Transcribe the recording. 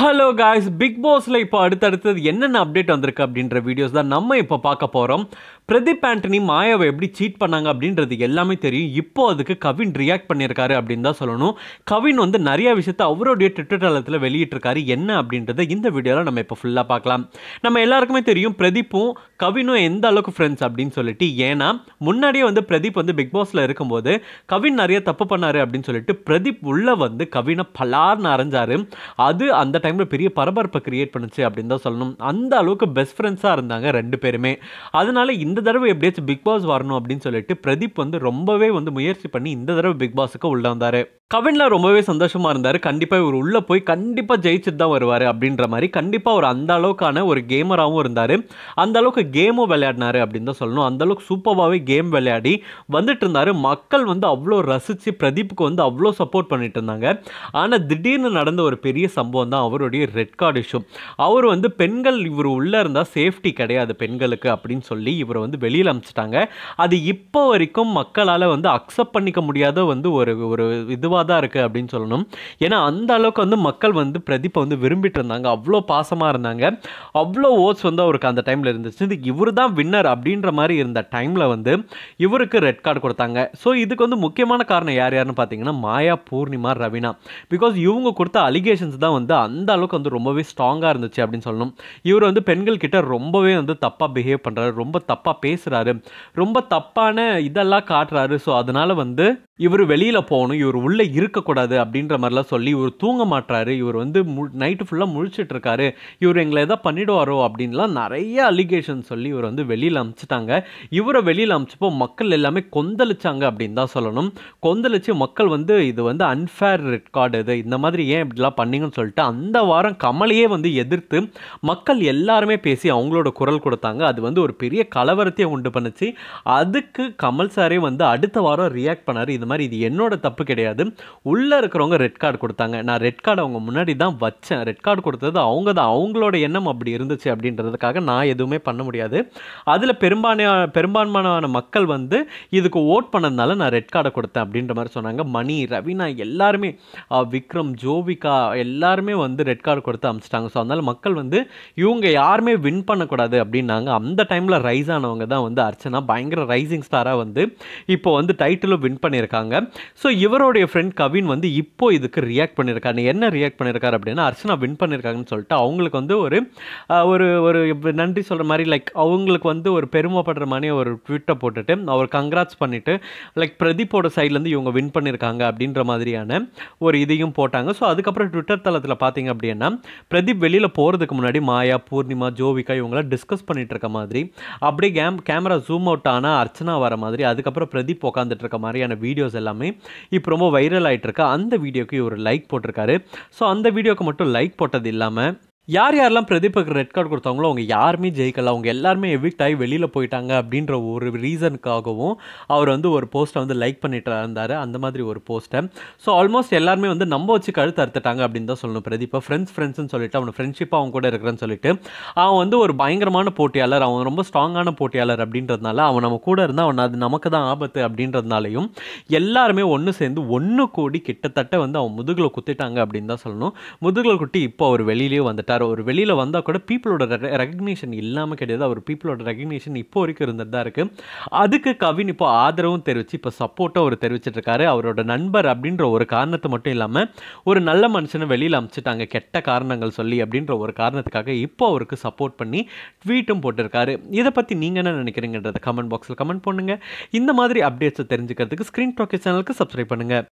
hello guys big பாஸில் இப்போ அடுத்தடுத்தது என்னென்ன அப்டேட் வந்திருக்கு அப்படின்ற வீடியோஸ் தான் நம்ம இப்போ பார்க்க போகிறோம் பிரதீப் ஆண்டனி மாயாவை எப்படி சீட் பண்ணாங்க அப்படின்றது எல்லாமே தெரியும் இப்போ அதுக்கு கவின் ரியாக்ட் பண்ணியிருக்காரு அப்படின்னு தான் சொல்லணும் கவின் வந்து நிறைய விஷயத்த அவருடைய ட்விட்டர் தளத்தில் வெளியிட்டிருக்காரு என்ன அப்படின்றத இந்த வீடியோவில் நம்ம இப்போ ஃபுல்லாக பார்க்கலாம் நம்ம எல்லாருக்குமே தெரியும் பிரதீப்பும் கவினும் எந்த அளவுக்கு ஃப்ரெண்ட்ஸ் அப்படின்னு சொல்லிட்டு ஏன்னா முன்னாடியே வந்து பிரதீப் வந்து பிக் பாஸில் இருக்கும்போது கவின் நிறைய தப்பு பண்ணார் அப்படின்னு சொல்லிட்டு பிரதீப் உள்ளே வந்து கவினை பலார்னு அரைஞ்சார் அது அந்த டைமில் பெரிய பரபரப்பை கிரியேட் பண்ணுச்சு அப்படின்னு தான் சொல்லணும் அந்த அளவுக்கு பெஸ்ட் ஃப்ரெண்ட்ஸாக இருந்தாங்க ரெண்டு பேருமே அதனால் இந்த தடவை எப்படியாச்சும் பிக் பாஸ் வரணும் அப்படின்னு சொல்லிட்டு பிரதீப் வந்து ரொம்பவே வந்து முயற்சி பண்ணி இந்த தடவை பிக் பாஸுக்கு உள்ளே வந்தார் கவின்லாம் ரொம்பவே சந்தோஷமாக இருந்தார் கண்டிப்பாக இவர் உள்ளே போய் கண்டிப்பாக ஜெயிச்சுட்டு தான் வருவார் அப்படின்ற மாதிரி கண்டிப்பாக ஒரு அந்த அளவுக்கான ஒரு கேமராகவும் இருந்தார் அந்த அளவுக்கு கேமும் விளையாடினார் அப்படின்னு தான் சொல்லணும் அந்தளவுக்கு சூப்பராகவே கேம் விளையாடி வந்துட்டு இருந்தார் மக்கள் வந்து அவ்வளோ ரசித்து பிரதீப்புக்கு வந்து அவ்வளோ சப்போர்ட் பண்ணிட்டு இருந்தாங்க ஆனால் திடீர்னு நடந்த ஒரு பெரிய சம்பவம் தான் அவருடைய ரெட் கார்டு இஷ்யூ அவர் வந்து பெண்கள் இவர் உள்ளே இருந்தால் சேஃப்டி கிடையாது பெண்களுக்கு அப்படின்னு சொல்லி இவரை வந்து வெளியில் அனுப்பிச்சிட்டாங்க அது இப்போ வரைக்கும் மக்களால் வந்து அக்செப்ட் பண்ணிக்க முடியாத வந்து ஒரு ஒரு இதுவாக குறைவாக தான் இருக்குது அப்படின்னு சொல்லணும் ஏன்னா அந்த அளவுக்கு வந்து மக்கள் வந்து பிரதீப்பை வந்து விரும்பிட்டு இருந்தாங்க அவ்வளோ பாசமாக இருந்தாங்க அவ்வளோ ஓட்ஸ் வந்து அவருக்கு அந்த டைமில் இருந்துச்சு இது இவர் தான் வின்னர் அப்படின்ற மாதிரி இருந்த டைமில் வந்து இவருக்கு ரெட் கார்டு கொடுத்தாங்க ஸோ இதுக்கு வந்து முக்கியமான காரணம் யார் யாருன்னு பார்த்தீங்கன்னா மாயா பூர்ணிமா ரவினா பிகாஸ் இவங்க கொடுத்த அலிகேஷன்ஸ் தான் வந்து அந்த அளவுக்கு வந்து ரொம்பவே ஸ்ட்ராங்காக இருந்துச்சு அப்படின்னு சொல்லணும் இவர் வந்து பெண்கள் கிட்ட ரொம்பவே வந்து தப்பாக பிஹேவ் பண்ணுறாரு ரொம்ப தப்பாக பேசுகிறாரு ரொம்ப தப்பான இதெல்லாம் காட்டுறாரு ஸோ அதனால் வந்து இவர் வெளியில் போகணும் இவர் உள்ளே இருக்கக்கூடாது அப்படின்ற மாதிரிலாம் சொல்லி இவர் தூங்க மாட்டுறாரு இவர் வந்து மு நைட்டு ஃபுல்லாக முழிச்சிட்டு இருக்காரு இவர் எங்களை எதாவது பண்ணிடுவாரோ அப்படின்லாம் நிறைய அலிகேஷன் சொல்லி இவர் வந்து வெளியில் அமுச்சிட்டாங்க இவரை வெளியில் அமுச்சப்போ மக்கள் எல்லாமே கொந்தளிச்சாங்க அப்படின்னு தான் சொல்லணும் கொந்தளிச்சு மக்கள் வந்து இது வந்து அன்ஃபேர் ரெக்கார்டு இது இந்த மாதிரி ஏன் இப்படிலாம் பண்ணிங்கன்னு சொல்லிட்டு அந்த வாரம் கமலையே வந்து எதிர்த்து மக்கள் எல்லாருமே பேசி அவங்களோட குரல் கொடுத்தாங்க அது வந்து ஒரு பெரிய கலவரத்தையே உண்டு பண்ணுச்சு அதுக்கு கமல் சாரே வந்து அடுத்த வாரம் ரியாக்ட் பண்ணார் இது மாதிரி இது என்னோட தப்பு கிடையாது உள்ளே இருக்கிறவங்க ரெட் கார்டு கொடுத்தாங்க நான் ரெட் கார்டு அவங்க முன்னாடி தான் வச்சேன் ரெட் கார்டு கொடுத்தது அவங்க தான் அவங்களோட எண்ணம் அப்படி இருந்துச்சு அப்படின்றதுக்காக நான் எதுவுமே பண்ண முடியாது அதில் பெரும்பான்மையான பெரும்பான்மையான மக்கள் வந்து இதுக்கு ஓட் பண்ணதுனால நான் ரெட் கார்டை கொடுத்தேன் அப்படின்ற மாதிரி சொன்னாங்க மணி ரவினா எல்லாருமே விக்ரம் ஜோவிகா எல்லாருமே வந்து ரெட் கார்டு கொடுத்து அமுச்சிட்டாங்க ஸோ அதனால் மக்கள் வந்து இவங்க யாருமே வின் பண்ணக்கூடாது அப்படின்னாங்க அந்த டைமில் ரைஸ் ஆனவங்க தான் வந்து அர்ச்சனா பயங்கர ரைசிங் ஸ்டாராக வந்து இப்போ வந்து டைட்டிலும் வின் பண்ணியிருக்காங்க பண்ணியிருக்காங்க ஸோ இவருடைய ஃப்ரெண்ட் கவின் வந்து இப்போ இதுக்கு ரியாக்ட் பண்ணியிருக்காரு என்ன ரியாக்ட் பண்ணியிருக்காரு அப்படின்னா அர்ச்சனா வின் பண்ணியிருக்காங்கன்னு சொல்லிட்டு அவங்களுக்கு வந்து ஒரு ஒரு ஒரு நன்றி சொல்கிற மாதிரி லைக் அவங்களுக்கு வந்து ஒரு பெருமைப்படுற மாதிரி ஒரு ட்விட்டை போட்டுட்டு அவர் கங்க்ராட்ஸ் பண்ணிவிட்டு லைக் பிரதீப்போட சைட்லேருந்து இவங்க வின் பண்ணியிருக்காங்க அப்படின்ற மாதிரியான ஒரு இதையும் போட்டாங்க ஸோ அதுக்கப்புறம் ட்விட்டர் தளத்தில் பார்த்தீங்க அப்படின்னா பிரதீப் வெளியில் போகிறதுக்கு முன்னாடி மாயா பூர்ணிமா ஜோவிகா இவங்களாம் டிஸ்கஸ் பண்ணிகிட்டு இருக்க மாதிரி அப்படியே கேம் கேமரா ஜூம் அவுட் ஆனால் அர்ச்சனா வர மாதிரி அதுக்கப்புறம் பிரதீப் உட்காந்துட்டு இருக்க மாதிரியான வீடியோ வீடியோஸ் எல்லாமே இப்போ ரொம்ப வைரல் இருக்கா அந்த வீடியோக்கு இவர் லைக் போட்டிருக்காரு ஸோ அந்த வீடியோக்கு மட்டும் லைக் போட்டது இல்லாமல் யார் யாரெல்லாம் பிரதீப்புக்கு ரெட் கார்டு கொடுத்தாங்களோ அவங்க யாருமே ஜெயிக்கல அவங்க எல்லாருமே எவிக்ட் ஆகி வெளியில் போயிட்டாங்க அப்படின்ற ஒரு ரீசனுக்காகவும் அவர் வந்து ஒரு போஸ்ட்டை வந்து லைக் பண்ணிட்டு இருந்தார் அந்த மாதிரி ஒரு போஸ்ட்டை ஸோ ஆல்மோஸ்ட் எல்லாருமே வந்து நம்ம வச்சு கழுத்து அறுத்துட்டாங்க அப்படின்னு தான் சொல்லணும் பிரதீப்பை ஃப்ரெண்ட்ஸ் ஃப்ரெண்ட்ஸ்னு சொல்லிட்டு அவனை ஃப்ரெண்ட்ஷிப்பாக அவன் கூட இருக்கிறேன்னு சொல்லிட்டு அவன் வந்து ஒரு பயங்கரமான போட்டியாளர் அவன் ரொம்ப ஸ்ட்ராங்கான போட்டியாளர் அப்படின்றதுனால அவன் நம்ம கூட இருந்தால் அவன் அது நமக்கு தான் ஆபத்து அப்படின்றதுனாலையும் எல்லாருமே ஒன்று சேர்ந்து ஒன்று கோடி கிட்டத்தட்ட வந்து அவன் முதுகில் குத்திட்டாங்க அப்படின்னு தான் சொல்லணும் முதுகில் குட்டி இப்போ அவர் வெளியிலேயே வந்துட்டான் இருக்கார் ஒரு வெளியில் வந்தால் கூட பீப்புளோட ரெகக்னேஷன் இல்லாமல் கிடையாது அவர் பீப்புளோட ரெகக்னேஷன் இப்போ வரைக்கும் இருந்துட்டு தான் இருக்குது அதுக்கு கவின் இப்போ ஆதரவும் தெரிவித்து இப்போ சப்போர்ட்டும் அவர் தெரிவிச்சிட்ருக்காரு அவரோட நண்பர் அப்படின்ற ஒரு காரணத்தை மட்டும் இல்லாமல் ஒரு நல்ல மனுஷனை வெளியில் அமிச்சிட்டாங்க கெட்ட காரணங்கள் சொல்லி அப்படின்ற ஒரு காரணத்துக்காக இப்போ அவருக்கு சப்போர்ட் பண்ணி ட்வீட்டும் போட்டிருக்காரு இதை பற்றி நீங்கள் என்ன நினைக்கிறீங்கன்றத கமெண்ட் பாக்ஸில் கமெண்ட் பண்ணுங்கள் இந்த மாதிரி அப்டேட்ஸை தெரிஞ்சுக்கிறதுக்கு ஸ்க்ரீன் டாக்கி சேனலுக்கு சப்ஸ்கிரைப் பண்ணுங்கள்